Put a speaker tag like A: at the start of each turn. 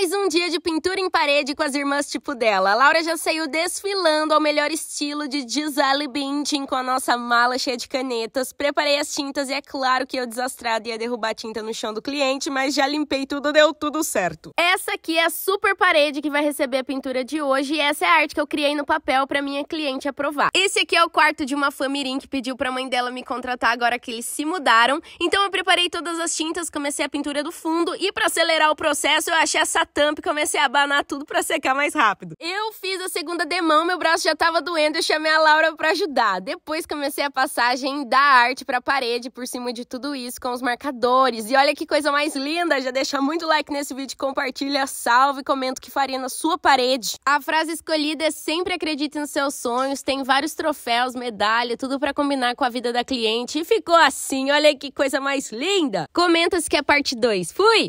A: mais um dia de pintura em parede com as irmãs tipo dela. A Laura já saiu desfilando ao melhor estilo de Gisele Bündchen com a nossa mala cheia de canetas. Preparei as tintas e é claro que eu desastrada ia derrubar a tinta no chão do cliente, mas já limpei tudo, deu tudo certo. Essa aqui é a super parede que vai receber a pintura de hoje e essa é a arte que eu criei no papel para minha cliente aprovar. Esse aqui é o quarto de uma família que pediu para a mãe dela me contratar agora que eles se mudaram. Então eu preparei todas as tintas, comecei a pintura do fundo e para acelerar o processo eu achei essa tampa e comecei a abanar tudo para secar mais rápido. Eu fiz a segunda demão, meu braço já tava doendo, eu chamei a Laura para ajudar. Depois comecei a passagem da arte para a parede por cima de tudo isso com os marcadores. E olha que coisa mais linda, já deixa muito like nesse vídeo, compartilha, salve, comenta o que faria na sua parede. A frase escolhida é sempre acredite nos seus sonhos, tem vários troféus, medalha, tudo para combinar com a vida da cliente e ficou assim. Olha que coisa mais linda. Comenta se quer é parte 2. Fui.